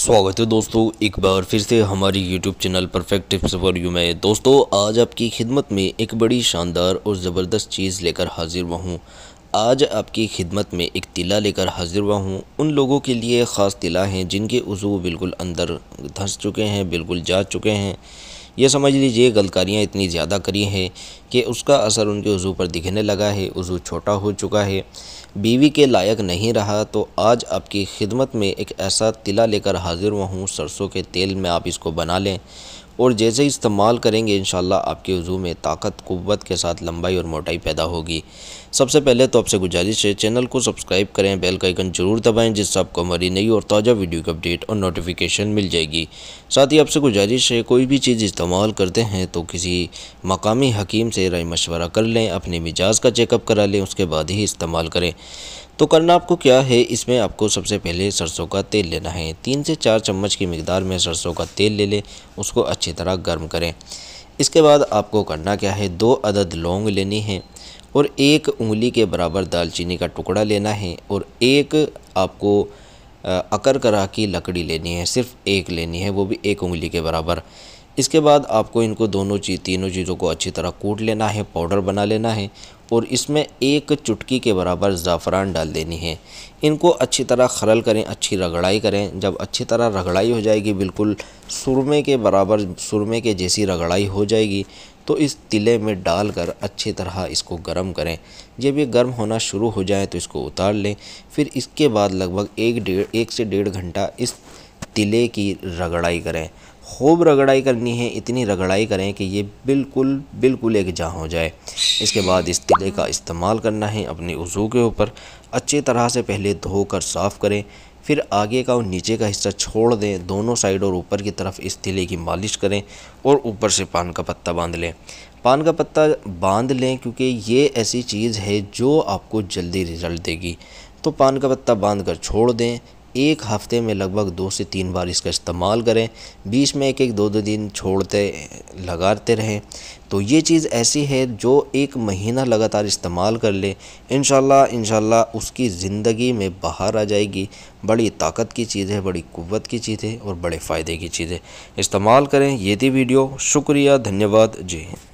स्वागत है दोस्तों एक बार फिर से हमारी YouTube channel perfect tips for you में दोस्तों आज आपकी खिदमत में एक बड़ी शानदार और ज़बरदस्त चीज़ लेकर हाजिर हुआ हूँ आज आपकी खिदमत में एक तिला लेकर हाजिर हुआ हूँ उन लोगों के लिए ख़ास तिला हैं जिनके उज़ू बिल्कुल अंदर धंस चुके हैं बिल्कुल जा चुके हैं ये समझ लीजिए गलकारियाँ इतनी ज़्यादा करी हैं कि उसका असर उनके वज़ू पर दिखने लगा है वज़ू छोटा हो चुका है बीवी के लायक नहीं रहा तो आज आपकी खिदमत में एक ऐसा तिला लेकर हाजिर हुआ हूँ सरसों के तेल में आप इसको बना लें और जैसे इस्तेमाल करेंगे इन आपके वज़ू में ताकत कुत के साथ लंबाई और मोटाई पैदा होगी सबसे पहले तो आपसे गुजारिश है चैनल को सब्सक्राइब करें बेल का आइकन ज़रूर दबाएं जिससे आपको हमारी नई और ताज़ा वीडियो की अपडेट और नोटिफिकेशन मिल जाएगी साथ ही आपसे गुजारिश है कोई भी चीज़ इस्तेमाल करते हैं तो किसी मकामी हकीम से राय मशवरा कर लें अपने मिजाज का चेकअप करा लें उसके बाद ही इस्तेमाल करें तो करना आपको क्या है इसमें आपको सबसे पहले सरसों का तेल लेना है तीन से चार चम्मच की मकदार में सरसों का तेल ले लें उसको अच्छी तरह गर्म करें इसके बाद आपको करना क्या है दो अदद लौंग लेनी है और एक उंगली के बराबर दालचीनी का टुकड़ा लेना है और एक आपको अकर करा की लकड़ी लेनी है सिर्फ एक लेनी है वो भी एक उंगली के बराबर इसके बाद आपको इनको दोनों चीज़ तीनों चीज़ों को अच्छी तरह कूट लेना है पाउडर बना लेना है और इसमें एक चुटकी के बराबर ज़ाफ़रान डाल देनी है इनको अच्छी तरह खरल करें अच्छी रगड़ाई करें जब अच्छी तरह रगड़ाई हो जाएगी बिल्कुल सुरमे के बराबर सुरमे के जैसी रगड़ाई हो जाएगी तो इस तिले में डालकर अच्छी तरह इसको गर्म करें जब ये गर्म होना शुरू हो जाए तो इसको उतार लें फिर इसके बाद लगभग एक डेढ़ एक से डेढ़ घंटा इस तिले की रगड़ाई करें खूब रगड़ाई करनी है इतनी रगड़ाई करें कि ये बिल्कुल बिल्कुल एक जहाँ हो जाए इसके बाद इस तिले का इस्तेमाल करना है अपने वजू के ऊपर अच्छी तरह से पहले धोकर साफ़ करें फिर आगे का और नीचे का हिस्सा छोड़ दें दोनों साइड और ऊपर की तरफ इस तिले की मालिश करें और ऊपर से पान का पत्ता बांध लें पान का पत्ता बांध लें क्योंकि ये ऐसी चीज़ है जो आपको जल्दी रिज़ल्ट देगी तो पान का पत्ता बांध कर छोड़ दें एक हफ़्ते में लगभग दो से तीन बार इसका इस्तेमाल करें बीच में एक एक दो दो दिन छोड़ते लगाते रहें तो ये चीज़ ऐसी है जो एक महीना लगातार इस्तेमाल कर ले इन इनशाला उसकी ज़िंदगी में बाहर आ जाएगी बड़ी ताकत की चीज़ है बड़ी कुत की चीज़ है और बड़े फ़ायदे की चीज़ है इस्तेमाल करें ये थी वीडियो शुक्रिया धन्यवाद जी हिंद